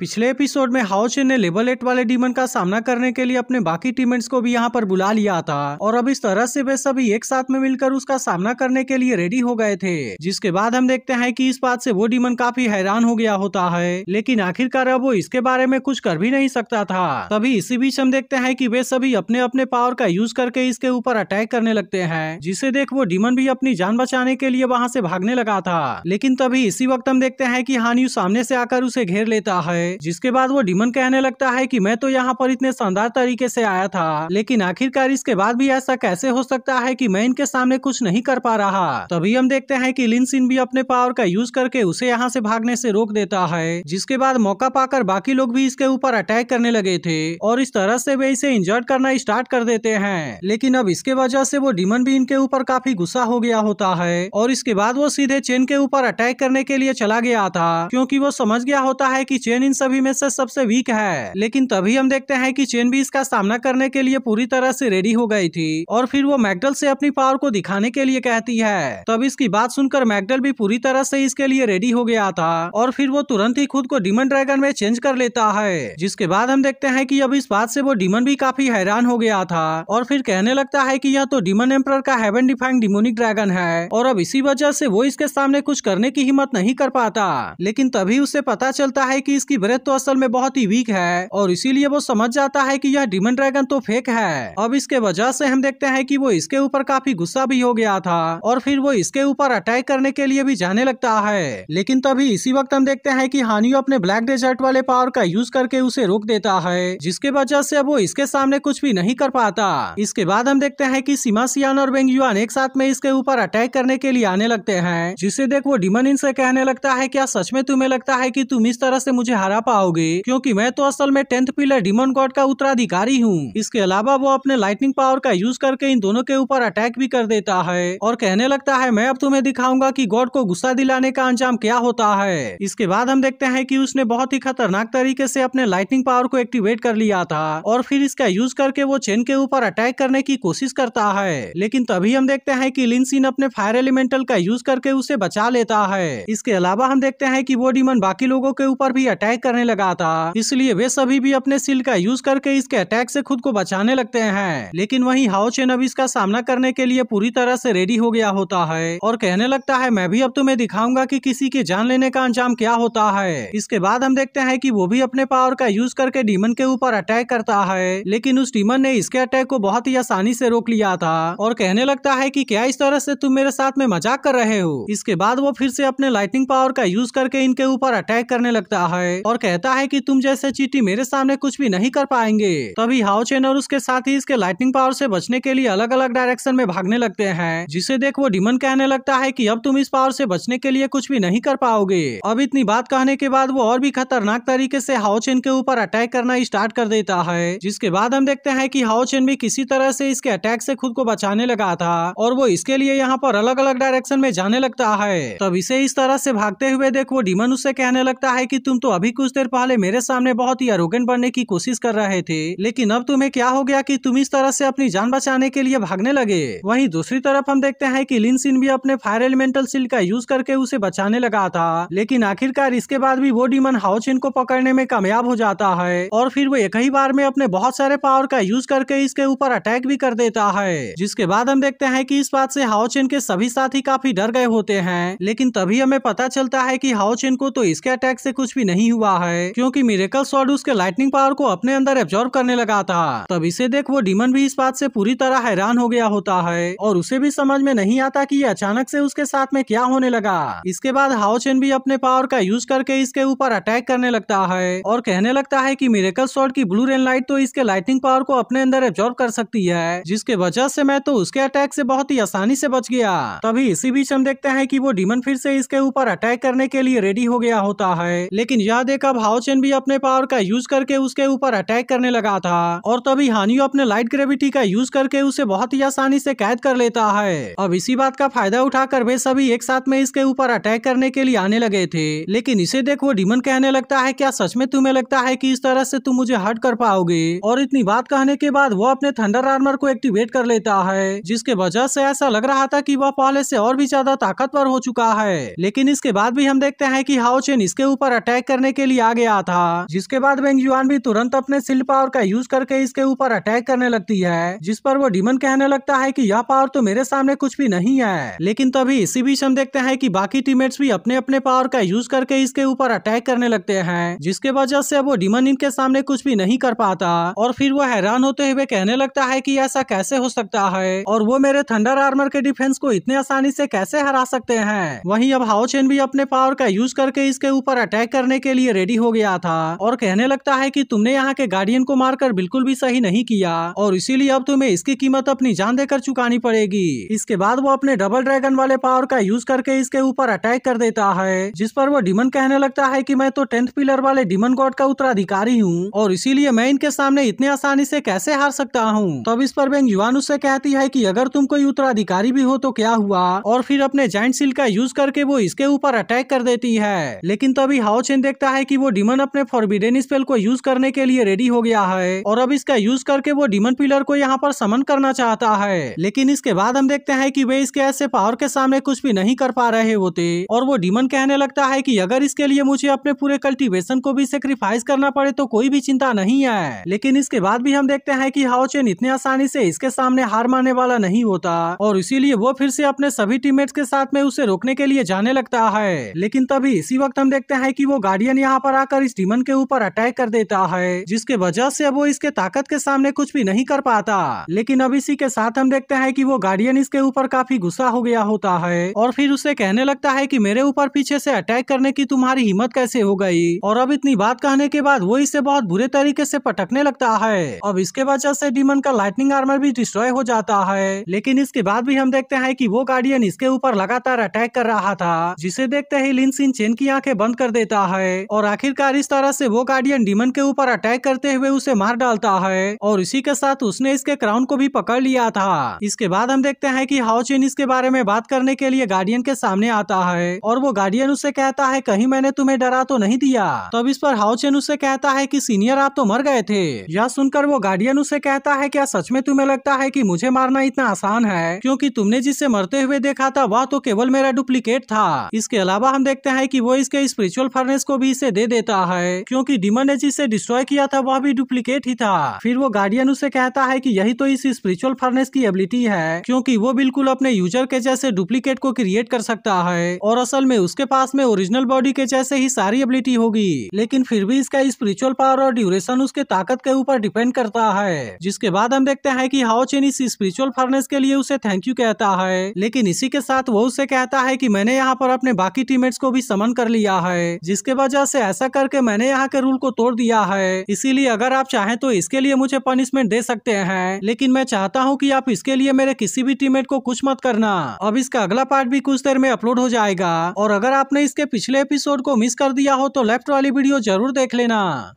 पिछले एपिसोड में हाउस ने लेवल एट वाले डीमन का सामना करने के लिए अपने बाकी टीमेंट्स को भी यहाँ पर बुला लिया था और अब इस तरह से वे सभी एक साथ में मिलकर उसका सामना करने के लिए रेडी हो गए थे जिसके बाद हम देखते हैं कि इस बात से वो डीमन काफी हैरान हो गया होता है लेकिन आखिरकार अब वो इसके बारे में कुछ कर भी नहीं सकता था तभी इसी बीच हम देखते हैं की वे सभी अपने अपने पावर का यूज करके इसके ऊपर अटैक करने लगते है जिसे देख वो डीमन भी अपनी जान बचाने के लिए वहाँ से भागने लगा था लेकिन तभी इसी वक्त हम देखते हैं की हानियू सामने से आकर उसे घेर लेता है जिसके बाद वो डिमन कहने लगता है की मैं तो यहाँ पर इतने शानदार तरीके से आया था लेकिन आखिरकार इसके बाद भी ऐसा कैसे हो सकता है की मैं इनके सामने कुछ नहीं कर पा रहा तभी हम देखते हैं की इन भी अपने पावर का यूज करके उसे यहाँ से भागने से रोक देता है जिसके बाद मौका पाकर बाकी लोग भी इसके ऊपर अटैक करने लगे थे और इस तरह से वे इसे इंजर्ड करना स्टार्ट कर देते हैं लेकिन अब इसके वजह से वो डिमन भी इनके ऊपर काफी गुस्सा हो गया होता है और इसके बाद वो सीधे चेन के ऊपर अटैक करने के लिए चला गया था क्योंकि वो समझ गया होता है कि चेन इन सभी में से सबसे वीक है लेकिन तभी हम देखते हैं कि चेन भी इसका सामना करने के लिए पूरी तरह से रेडी हो गई थी और फिर वो मैकडल से अपनी पावर को दिखाने के लिए कहती है तब इसकी बात सुनकर मैकडल भी पूरी तरह से इसके लिए रेडी हो गया था और फिर वो तुरंत ही खुद को डिमन ड्रैगन में चेंज कर लेता है जिसके बाद हम देखते हैं की अब इस बात से वो डिमन भी काफी हैरान हो गया था और फिर कहने लगता है की यह तो डिमन एम्पर का हेवन डिफाइंग डिमोनिक ड्रैगन है और अब इसी वजह से वो इसके सामने कुछ करने की हिम्मत नहीं कर पाता लेकिन तभी उसे पता चलता है कि इसकी ब्रेथ तो असल में बहुत ही वीक है और इसीलिए वो समझ जाता है की यह डिमन ड्रैगन तो फेक है अब इसके वजह से हम देखते हैं कि वो इसके ऊपर काफी गुस्सा भी हो गया था और फिर वो इसके ऊपर अटैक करने के लिए भी जाने लगता है लेकिन तभी इसी वक्त हम देखते हैं की हानियो अपने ब्लैक डेजर्ट वाले पावर का यूज करके उसे रोक देता है जिसके वजह से अब वो इसके सामने कुछ भी नहीं कर पाता इसके बाद हम देखते हैं कि सीमा सियान और बेंगयुआन एक साथ में इसके ऊपर अटैक करने के लिए आने लगते हैं जिसे देख वो डिमन इनसे कहने लगता है क्या सच में तुम्हें लगता है कि तुम इस तरह से मुझे हार हरा पाओगे क्योंकि मैं तो असल में टेंथ पिलर डिमन गॉड का उत्तराधिकारी हूँ इसके अलावा वो अपने लाइटनिंग पावर का यूज करके इन दोनों के ऊपर अटैक भी कर देता है और कहने लगता है मैं अब तुम्हें दिखाऊंगा की गॉड को गुस्सा दिलाने का अंजाम क्या होता है इसके बाद हम देखते हैं की उसने बहुत ही खतरनाक तरीके ऐसी अपने लाइटनिंग पावर को एक्टिवेट कर लिया था और फिर इसका यूज करके वो चेन के ऊपर अटैक करने की कोशिश करता है लेकिन तभी हम देखते हैं कि लिनसिन अपने फायर एलिमेंटल का यूज करके उसे बचा लेता है इसके अलावा हम देखते हैं कि वो डिमन बाकी लोगों के ऊपर भी अटैक अटैक करने लगा था इसलिए वे सभी भी अपने सिल का यूज करके इसके अटैक से खुद को बचाने लगते हैं लेकिन वही हाओचेन अब इसका सामना करने के लिए पूरी तरह से रेडी हो गया होता है और कहने लगता है मैं भी अब तुम्हें दिखाऊंगा कि किसी के जान लेने का अंजाम क्या होता है इसके बाद हम देखते हैं की वो भी अपने पावर का यूज करके डीमन के ऊपर अटैक करता है लेकिन उस डीमन ने इसके अटैक को बहुत ही आसानी से रोक लिया था और कहने लगता है की क्या इस तरह से तुम मेरे साथ में मजाक कर रहे हो इसके बाद वो फिर से अपने लाइटिंग पावर का यूज करके इनके ऊपर अटैक करने लगता है और कहता है कि तुम जैसे चीटी मेरे सामने कुछ भी नहीं कर पाएंगे तभी चेन और उसके ही इसके लाइटिंग पावर से बचने के लिए अलग अलग डायरेक्शन में भागने लगते हैं जिसे देख वो डिमन कहने लगता है कि अब तुम इस पावर से बचने के लिए कुछ भी नहीं कर पाओगे अब इतनी बात कहने के बाद वो और भी खतरनाक तरीके से हाउचेन के ऊपर अटैक करना स्टार्ट कर देता है जिसके बाद हम देखते हैं हाउ हाउचेन भी किसी तरह से इसके अटैक से खुद को बचाने लगा था और वो इसके लिए यहाँ पर अलग अलग डायरेक्शन में जाने लगता है तब इसे इस तरह से भागते हुए देख वो डिमन उससे कहने लगता है की तुम तो अभी कुछ देर पहले मेरे सामने बहुत ही अरोगेंट बनने की कोशिश कर रहे थे लेकिन अब तुम्हें क्या हो गया कि तुम इस तरह से अपनी जान बचाने के लिए भागने लगे वहीं दूसरी तरफ हम देखते हैं कि सिन भी अपने फायर एलिमेंटल सील्ड का यूज करके उसे बचाने लगा था लेकिन आखिरकार इसके बाद भी वो डीमन हाउचिन को पकड़ने में कामयाब हो जाता है और फिर वो एक ही बार में अपने बहुत सारे पावर का यूज करके इसके ऊपर अटैक भी कर देता है जिसके बाद हम देखते हैं की इस बात से हाउचिन के सभी साथी काफी डर गए होते हैं लेकिन तभी हमें पता चलता है की हाउचिन को तो इसके अटैक से कुछ भी नहीं हुआ हुआ है क्योंकि मिरेकल स्वॉर्ड उसके लाइटनिंग पावर को अपने अंदर एब्जॉर्व करने लगा था तब इसे देख वो डीमन भी इस बात से पूरी तरह हैरान हो गया होता है और उसे भी समझ में नहीं आता कि ये अचानक से उसके साथ में क्या होने लगा इसके बाद हाउचेन भी अपने पावर का यूज करके इसके ऊपर अटैक करने लगता है और कहने लगता है की मिरेकल स्वॉर्ड की ब्लू रेन लाइट तो इसके लाइटनिंग पावर को अपने अंदर एब्जॉर्व कर सकती है जिसके वजह से मैं तो उसके अटैक से बहुत ही आसानी से बच गया तभी इसी बीच हम देखते हैं कि वो डीमन फिर से इसके ऊपर अटैक करने के लिए रेडी हो गया होता है लेकिन यह देख देखा भावचेन भी अपने पावर का यूज करके उसके ऊपर अटैक करने लगा था और तभी हानियो अपने लाइट ग्रेविटी का यूज करके उसे बहुत ही आसानी से कैद कर लेता है अब इसी बात का फायदा उठाकर वे सभी एक साथ में इसके ऊपर अटैक करने के लिए आने लगे थे लेकिन इसे देख वो डिमन कहने लगता है क्या सच में तुम्हें लगता है की इस तरह से तुम मुझे हर्ट कर पाओगे और इतनी बात कहने के बाद वो अपने थंडर आर्मर को एक्टिवेट कर लेता है जिसके वजह से ऐसा लग रहा था कि वह पहले से और भी ज्यादा ताकतवर हो चुका है लेकिन इसके बाद भी हम देखते हैं कि हाउचेन इसके ऊपर अटैक करने के आ गया था जिसके बाद वेंग भी तुरंत अपने सिल पावर का यूज करके इसके ऊपर अटैक करने लगती है जिस पर वो डिमन कहने लगता है की यह पावर तो मेरे सामने कुछ भी नहीं है लेकिन तभी इसी बीच हम देखते हैं की बाकी टीमेट्स भी अपने अपने पावर का यूज करके इसके ऊपर अटैक करने लगते हैं जिसके वजह से वो डिमन इनके सामने कुछ भी नहीं कर पाता और फिर वो हैरान होते हुए कहने लगता है कि ऐसा कैसे हो सकता है और वो मेरे थंडर आर्मर के डिफेंस को इतने आसानी से कैसे हरा सकते हैं वहीं अब हाओचेन भी अपने पावर का यूज करके इसके ऊपर अटैक करने के लिए लिए रेडी हो गया था और कहने लगता है की तुमने यहाँ के गार्डियन को मारकर बिल्कुल भी सही नहीं किया और इसीलिए अब तुम्हें इसकी कीमत अपनी जान देकर चुकानी पड़ेगी इसके बाद वो अपने डबल ड्रैगन वाले पावर का यूज करके इसके ऊपर अटैक कर देता है जिस पर वो डिमन कहने लगता है की मैं तो टेंथ पिलर वाले डिमन गॉड का उत्तराधिकारी हूँ और इसीलिए मैं इनके सामने इतने आसानी से कैसे हार सकता हूँ तब इस पर बैंक युवान उससे कहती है की अगर तुम कोई उत्तराधिकारी भी हो तो क्या हुआ और फिर अपने जॉइंट सील का यूज करके वो इसके ऊपर अटैक कर देती है लेकिन तभी हाओचेन देखता है है कि वो डिमन अपने फॉरबिडेन स्पेल को यूज करने के लिए रेडी हो गया है और अब इसका यूज करके वो डिमन पिलर को यहाँ पर समन करना चाहता है लेकिन इसके बाद हम देखते हैं कि वे इसके ऐसे पावर के सामने कुछ भी नहीं कर पा रहे होते और वो डिमन कहने लगता है की अगर इसके लिए मुझे अपने पूरे कल्टिवेशन को भी सेक्रीफाइस करना पड़े तो कोई भी चिंता नहीं है लेकिन इसके बाद भी हम देखते हैं की हाओचेन इतने आसानी से इसके सामने हार मानने वाला नहीं होता और इसीलिए वो फिर से अपने सभी टीममेट्स के साथ में उसे रोकने के लिए जाने लगता है लेकिन तभी इसी वक्त हम देखते हैं कि वो गार्डियन यहाँ पर आकर इस डीमन के ऊपर अटैक कर देता है जिसके वजह से अब वो इसके ताकत के सामने कुछ भी नहीं कर पाता लेकिन अब इसी के साथ हम देखते हैं कि वो गार्डियन इसके ऊपर काफी गुस्सा हो गया होता है और फिर उसे कहने लगता है कि मेरे ऊपर पीछे से अटैक करने की तुम्हारी हिम्मत कैसे हो गई और अब इतनी बात कहने के बाद वो इसे बहुत बुरे तरीके से पटकने लगता है अब इसके वजह से डीमन का लाइटनिंग आर्मर भी डिस्ट्रॉय हो जाता है लेकिन इसके बाद भी हम देखते हैं कि वो गार्डियन इसके ऊपर लगातार अटैक कर रहा था जिसे देखते ही लिन सिन चेन की आंखें बंद कर देता है और और आखिरकार इस तरह से वो गार्डियन डीमन के ऊपर अटैक करते हुए उसे मार डालता है और इसी के साथ उसने इसके क्राउन को भी पकड़ लिया था इसके बाद हम देखते हैं कि चेन इसके बारे में बात करने के लिए गार्डियन के सामने आता है और वो गार्डियन उसे कहता है कहीं मैंने तुम्हें डरा तो नहीं दिया तब इस पर चेन उसे कहता है की सीनियर आप तो मर गए थे यह सुनकर वो गार्डियन उसे कहता है क्या सच में तुम्हें लगता है की मुझे मारना इतना आसान है क्यूँकी तुमने जिसे मरते हुए देखा था वह तो केवल मेरा डुप्लीकेट था इसके अलावा हम देखते हैं की वो इसके स्पिरिचुअल फर्नेस को भी इसे दे देता है क्योंकि डिमन ने जिसे डिस्ट्रॉय किया था वह भी डुप्लीकेट ही था फिर वो गार्डियन उसे कहता है की यही तो इस स्पिरिचुअल फर्नेस की एबिलिटी है क्योंकि वो बिल्कुल अपने यूजर के जैसे डुप्लीकेट को क्रिएट कर सकता है और असल में उसके पास में ओरिजिनल बॉडी के जैसे ही सारी एबिलिटी होगी लेकिन फिर भी इसका स्पिरिचुअल पावर और ड्यूरेशन उसके ताकत के ऊपर डिपेंड करता है जिसके बाद हम देखते हैं की हाउ चेन इस स्पिरिचुअल फर्नेस के लिए उसे थैंक यू कहता है लेकिन इसी के साथ वो उसे कहता है की मैंने यहाँ पर अपने बाकी टीमेट्स को भी समन कर लिया है जिसके वजह से ऐसा करके मैंने यहाँ के रूल को तोड़ दिया है इसीलिए अगर आप चाहें तो इसके लिए मुझे पनिशमेंट दे सकते हैं लेकिन मैं चाहता हूँ की आप इसके लिए मेरे किसी भी टीममेट को कुछ मत करना अब इसका अगला पार्ट भी कुछ देर में अपलोड हो जाएगा और अगर आपने इसके पिछले एपिसोड को मिस कर दिया हो तो लेफ्ट वाली वीडियो जरूर देख लेना